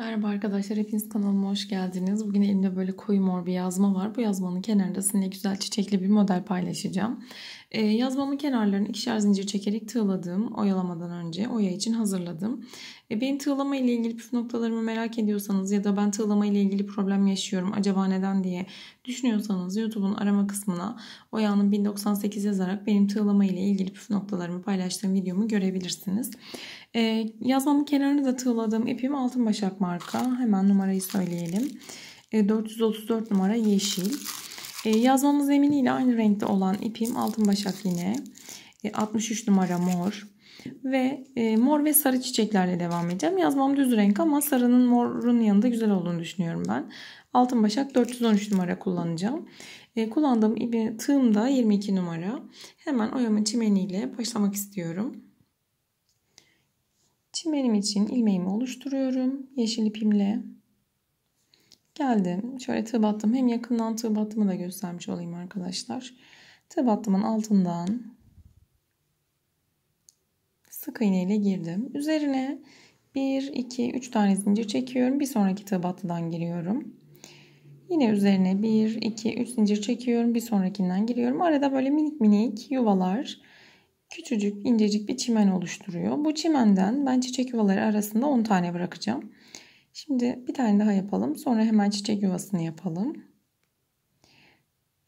Merhaba arkadaşlar, hepiniz kanalıma hoş geldiniz. Bugün elimde böyle koyu mor bir yazma var. Bu yazmanın kenarında sizinle güzel çiçekli bir model paylaşacağım. Ee, yazmamın kenarlarını ikişer zincir çekerek tığladığım, oyalamadan önce oya için hazırladım. E, benim tığlama ile ilgili püf noktalarımı merak ediyorsanız ya da ben tığlama ile ilgili problem yaşıyorum acaba neden diye düşünüyorsanız YouTube'un arama kısmına Oya'nın 1098 yazarak benim tığlama ile ilgili püf noktalarımı paylaştığım videomu görebilirsiniz. E, yazmamın kenarını da tığladığım ipim altın başak marka. Hemen numarayı söyleyelim. E, 434 numara yeşil. E, yazmamın zeminiyle aynı renkte olan ipim altın başak yine. 63 e, numara mor ve e, mor ve sarı çiçeklerle devam edeceğim. Yazmam düz renk ama sarının morun yanında güzel olduğunu düşünüyorum ben. Altın başak 413 numara kullanacağım. E, kullandığım ipi, tığım da 22 numara. Hemen oyama çimeniyle başlamak istiyorum. Çimenim için ilmeğimi oluşturuyorum. Yeşil ipimle. Geldim. Şöyle tığ battım. Hem yakından tığ battımı da göstermiş olayım arkadaşlar. Tığ battımın altından sık iğne ile girdim. Üzerine 1, 2, 3 tane zincir çekiyorum. Bir sonraki tabatlıdan giriyorum. Yine üzerine 1, 2, 3 zincir çekiyorum. Bir sonrakinden giriyorum. Arada böyle minik minik yuvalar küçücük incecik bir çimen oluşturuyor. Bu çimenden ben çiçek yuvaları arasında 10 tane bırakacağım. Şimdi bir tane daha yapalım. Sonra hemen çiçek yuvasını yapalım.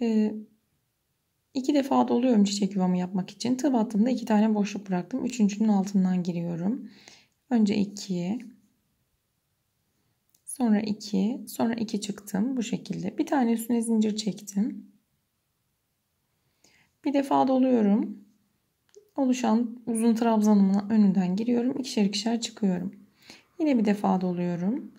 Ee, İki defa doluyorum çiçek yuvamı yapmak için. Tığ battığımda iki tane boşluk bıraktım. Üçüncünün altından giriyorum. Önce 2, sonra iki, sonra iki çıktım bu şekilde. Bir tane üstüne zincir çektim. Bir defa doluyorum. Oluşan uzun trabzanımın önünden giriyorum. İkişer ikişer çıkıyorum. Yine bir defa doluyorum.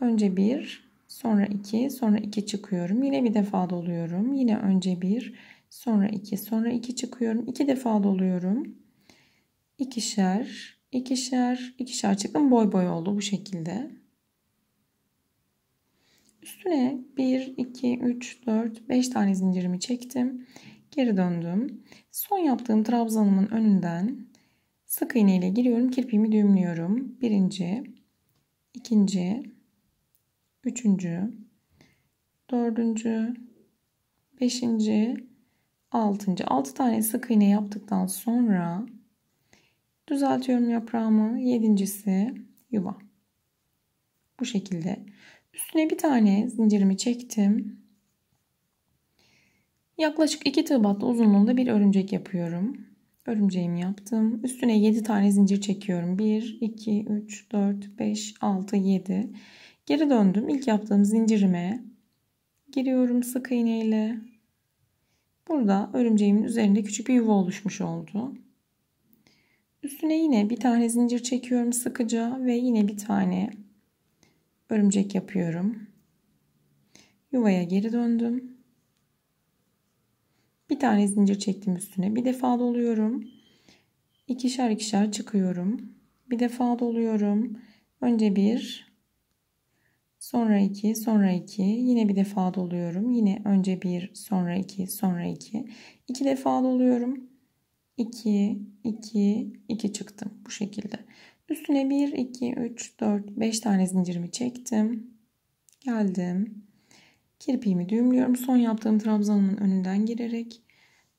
Önce bir, sonra iki, sonra iki çıkıyorum. Yine bir defa doluyorum. Yine önce bir. Sonra 2. Sonra 2 çıkıyorum. 2 defa doluyorum. 2'şer, 2'şer, 2'şer çıktım. Boy boy oldu bu şekilde. Üstüne 1, 2, 3, 4, 5 tane zincirimi çektim. Geri döndüm. Son yaptığım trabzanımın önünden sık iğne ile giriyorum. Kirpiğimi düğümlüyorum. Birinci, ikinci, üçüncü, dördüncü, beşinci, altıncı. Altı tane sık iğne yaptıktan sonra düzeltiyorum yaprağımı. Yedincisi yuva. Bu şekilde. Üstüne bir tane zincirimi çektim. Yaklaşık iki tığ uzunluğunda bir örümcek yapıyorum. Örümceğimi yaptım. Üstüne 7 tane zincir çekiyorum. 1, 2, 3, 4, 5, 6, 7. Geri döndüm. İlk yaptığım zincirime giriyorum sık iğneyle. Burada örümceğimin üzerinde küçük bir yuva oluşmuş oldu. Üstüne yine bir tane zincir çekiyorum sıkıca ve yine bir tane örümcek yapıyorum. Yuvaya geri döndüm. Bir tane zincir çektim üstüne. Bir defa doluyorum. İkişer ikişer çıkıyorum. Bir defa doluyorum. Önce bir, Sonra 2, sonra 2. Yine bir defa doluyorum. Yine önce 1, sonra 2, sonra 2. 2 defa doluyorum. 2, 2, 2 çıktım. Bu şekilde. Üstüne 1, 2, 3, 4, 5 tane zincirimi çektim. Geldim. Kirpiğimi düğümlüyorum. Son yaptığım trabzanımın önünden girerek.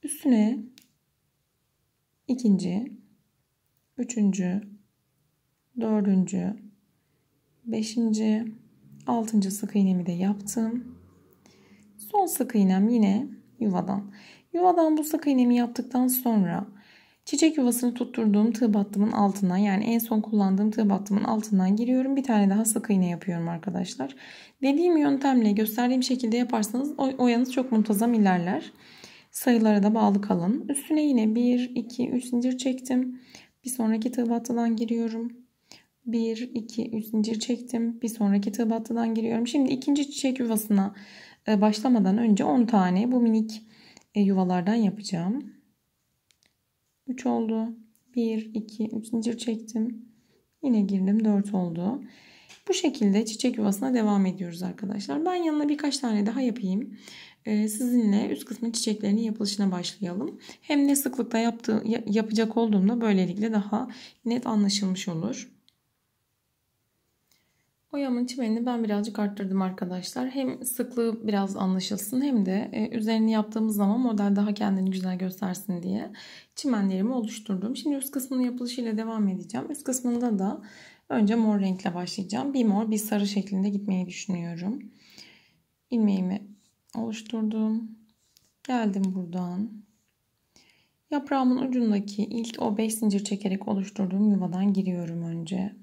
Üstüne ikinci, üçüncü, dördüncü, beşinci, 6. sık iğnemi de yaptım. Son sık iğnem yine yuvadan. Yuvadan bu sık iğnemi yaptıktan sonra çiçek yuvasını tutturduğum tığ battımın altından yani en son kullandığım tığ battımın altından giriyorum. Bir tane daha sık iğne yapıyorum arkadaşlar. Dediğim yöntemle gösterdiğim şekilde yaparsanız oyanız çok muntazam ilerler. Sayılara da bağlı kalın. Üstüne yine 1, 2, 3 zincir çektim. Bir sonraki tığ battıdan giriyorum. 1, 2, 3 zincir çektim. Bir sonraki tığ battıdan giriyorum. Şimdi ikinci çiçek yuvasına e, başlamadan önce 10 tane bu minik e, yuvalardan yapacağım. 3 oldu. 1, 2, 3 zincir çektim. Yine girdim 4 oldu. Bu şekilde çiçek yuvasına devam ediyoruz arkadaşlar. Ben yanına birkaç tane daha yapayım. E, sizinle üst kısmın çiçeklerinin yapılışına başlayalım. Hem ne sıklıkta yaptığı, yapacak olduğumda böylelikle daha net anlaşılmış olur. Boyamın çimenini ben birazcık arttırdım arkadaşlar. Hem sıklığı biraz anlaşılsın hem de e, üzerini yaptığımız zaman model daha kendini güzel göstersin diye çimenlerimi oluşturdum. Şimdi üst kısmının yapılışıyla devam edeceğim. Üst kısmında da önce mor renkle başlayacağım. Bir mor bir sarı şeklinde gitmeyi düşünüyorum. İlmeğimi oluşturdum. Geldim buradan. Yaprağımın ucundaki ilk o 5 zincir çekerek oluşturduğum yuvadan giriyorum önce.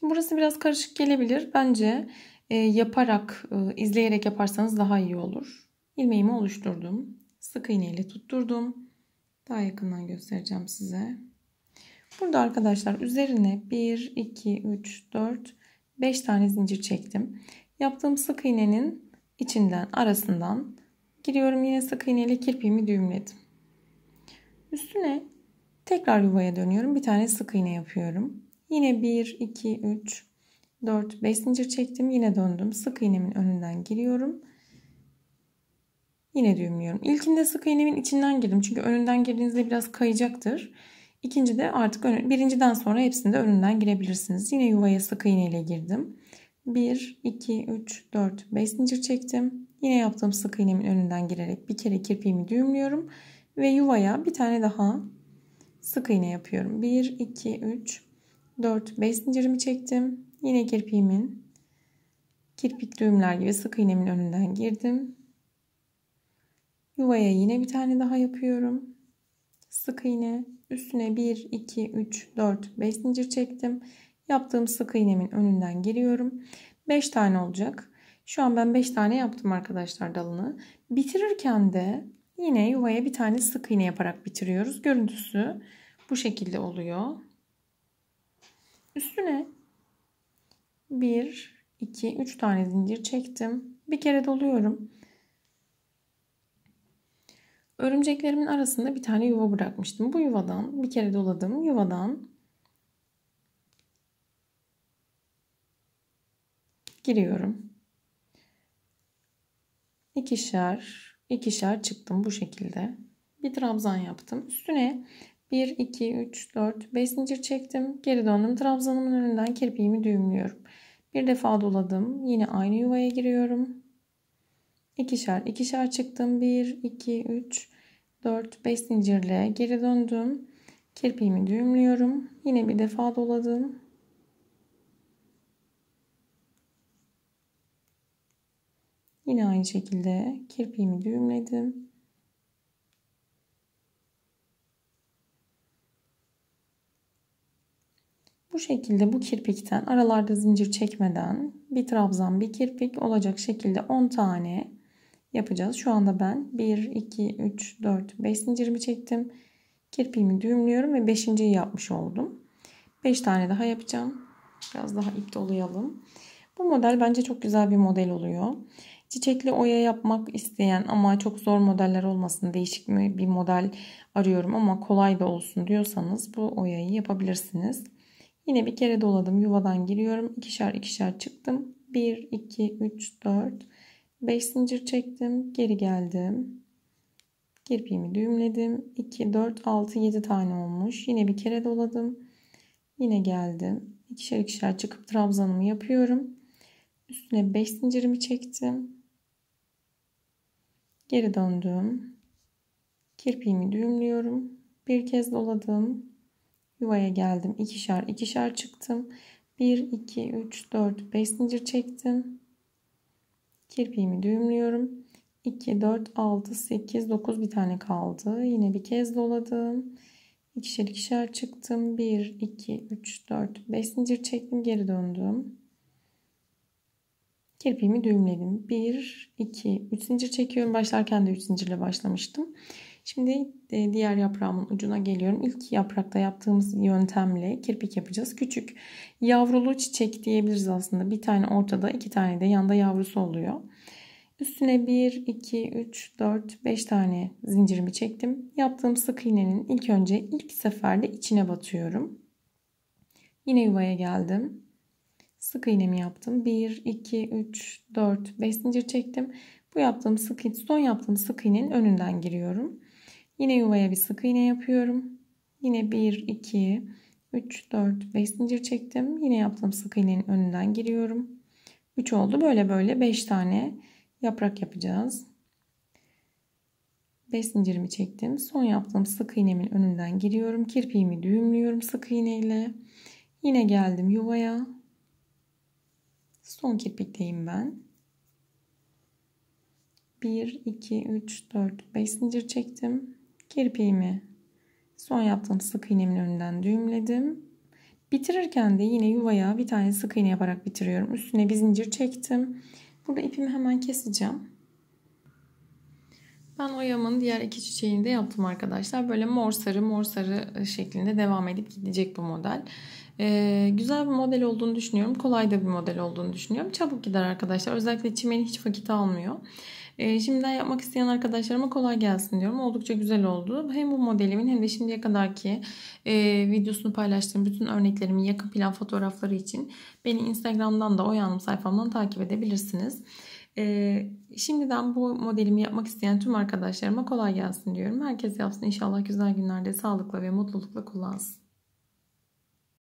Şimdi burası biraz karışık gelebilir. Bence e, yaparak, e, izleyerek yaparsanız daha iyi olur. İlmeğimi oluşturdum. Sık iğneyle ile tutturdum. Daha yakından göstereceğim size. Burada arkadaşlar üzerine 1, 2, 3, 4, 5 tane zincir çektim. Yaptığım sık iğnenin içinden, arasından giriyorum. Yine sık iğneyle ile kirpiğimi düğümledim. Üstüne tekrar yuvaya dönüyorum. Bir tane sık iğne yapıyorum. Yine 1, 2, 3, 4, 5 zincir çektim. Yine döndüm. Sık iğnemin önünden giriyorum. Yine düğümlüyorum. İlkinde sık iğnemin içinden girdim. Çünkü önünden girdiğinizde biraz kayacaktır. İkinci de artık ön, birinciden sonra hepsinde önünden girebilirsiniz. Yine yuvaya sık iğne ile girdim. 1, 2, 3, 4, 5 zincir çektim. Yine yaptığım sık iğnemin önünden girerek bir kere kirpiğimi düğümlüyorum. Ve yuvaya bir tane daha sık iğne yapıyorum. 1, 2, 3, 4, 5 zincirimi çektim. Yine kirpiğimin kirpik düğümler gibi sık iğnemin önünden girdim. Yuvaya yine bir tane daha yapıyorum. Sık iğne üstüne 1, 2, 3, 4, 5 zincir çektim. Yaptığım sık iğnemin önünden giriyorum. 5 tane olacak. Şu an ben 5 tane yaptım arkadaşlar dalını. Bitirirken de yine yuvaya bir tane sık iğne yaparak bitiriyoruz. Görüntüsü bu şekilde oluyor. Üstüne 1, 2, 3 tane zincir çektim. Bir kere doluyorum. Örümceklerimin arasında bir tane yuva bırakmıştım. Bu yuvadan bir kere doladım. Yuvadan giriyorum. İkişer, ikişer çıktım bu şekilde. Bir trabzan yaptım. Üstüne 1, 2, 3, 4, 5 zincir çektim. Geri döndüm. Trabzanımın önünden kirpiğimi düğümlüyorum. Bir defa doladım. Yine aynı yuvaya giriyorum. İkişer, ikişer çıktım. 1, 2, 3, 4, 5 zincirle geri döndüm. Kirpiğimi düğümlüyorum. Yine bir defa doladım. Yine aynı şekilde kirpiğimi düğümledim. şekilde bu kirpikten aralarda zincir çekmeden bir trabzan bir kirpik olacak şekilde 10 tane yapacağız. Şu anda ben 1, 2, 3, 4, 5 zincirimi çektim. Kirpiğimi düğümlüyorum ve 5. yapmış oldum. 5 tane daha yapacağım. Biraz daha ip dolayalım. Bu model bence çok güzel bir model oluyor. Çiçekli oya yapmak isteyen ama çok zor modeller olmasın değişik bir model arıyorum ama kolay da olsun diyorsanız bu oyayı yapabilirsiniz. Yine bir kere doladım. Yuvadan giriyorum. İkişer ikişer çıktım. 1, 2, 3, 4, 5 zincir çektim. Geri geldim. Kirpiğimi düğümledim. 2, 4, 6, 7 tane olmuş. Yine bir kere doladım. Yine geldim. İkişer ikişer çıkıp trabzanımı yapıyorum. Üstüne 5 zincirimi çektim. Geri döndüm. Kirpiğimi düğümlüyorum. Bir kez doladım. Yuvaya geldim. İkişer ikişer çıktım. 1, 2, 3, 4, 5 zincir çektim. Kirpiğimi düğümlüyorum. 2, 4, 6, 8, 9 bir tane kaldı. Yine bir kez doladım. İkişer ikişer çıktım. 1, 2, 3, 4, 5 zincir çektim. Geri döndüm. Kirpiğimi düğümledim. 1, 2, 3 zincir çekiyorum. Başlarken de 3 zincirle başlamıştım. Şimdi e, diğer yaprağımın ucuna geliyorum. İlk yaprakta yaptığımız yöntemle kirpik yapacağız. Küçük yavrulu çiçek diyebiliriz aslında. Bir tane ortada, iki tane de yanda yavrusu oluyor. Üstüne 1, 2, 3, 4, 5 tane zincirimi çektim. Yaptığım sık iğnenin ilk önce ilk seferde içine batıyorum. Yine yuvaya geldim. Sık iğnemi yaptım. 1, 2, 3, 4, 5 zincir çektim. Bu yaptığım sık iğne, son yaptığım sık iğnenin önünden giriyorum. Yine yuvaya bir sık iğne yapıyorum. Yine 1, 2, 3, 4, 5 zincir çektim. Yine yaptığım sık iğnenin önünden giriyorum. 3 oldu. Böyle böyle 5 tane yaprak yapacağız. 5 zincirimi çektim. Son yaptığım sık iğnemin önünden giriyorum. Kirpiğimi düğümlüyorum sık iğneyle. Yine geldim yuvaya. Son kirpikteyim ben. 1, 2, 3, 4, 5 zincir çektim. Kirpiğimi son yaptığım sık iğnemin önünden düğümledim. Bitirirken de yine yuvaya bir tane sık iğne yaparak bitiriyorum. Üstüne bir zincir çektim. Burada ipimi hemen keseceğim. Ben o yamanın diğer iki çiçeğini de yaptım arkadaşlar. Böyle mor sarı mor sarı e, şeklinde devam edip gidecek bu model. Ee, güzel bir model olduğunu düşünüyorum. Kolay da bir model olduğunu düşünüyorum. Çabuk gider arkadaşlar. Özellikle çimeni hiç vakit almıyor. E, şimdiden yapmak isteyen arkadaşlarıma kolay gelsin diyorum. Oldukça güzel oldu. Hem bu modelimin hem de şimdiye kadarki e, videosunu paylaştığım bütün örneklerimin yakın plan fotoğrafları için beni Instagram'dan da Oyanım sayfamdan takip edebilirsiniz. E, şimdiden bu modelimi yapmak isteyen tüm arkadaşlarıma kolay gelsin diyorum. Herkes yapsın inşallah güzel günlerde sağlıkla ve mutlulukla kullansın.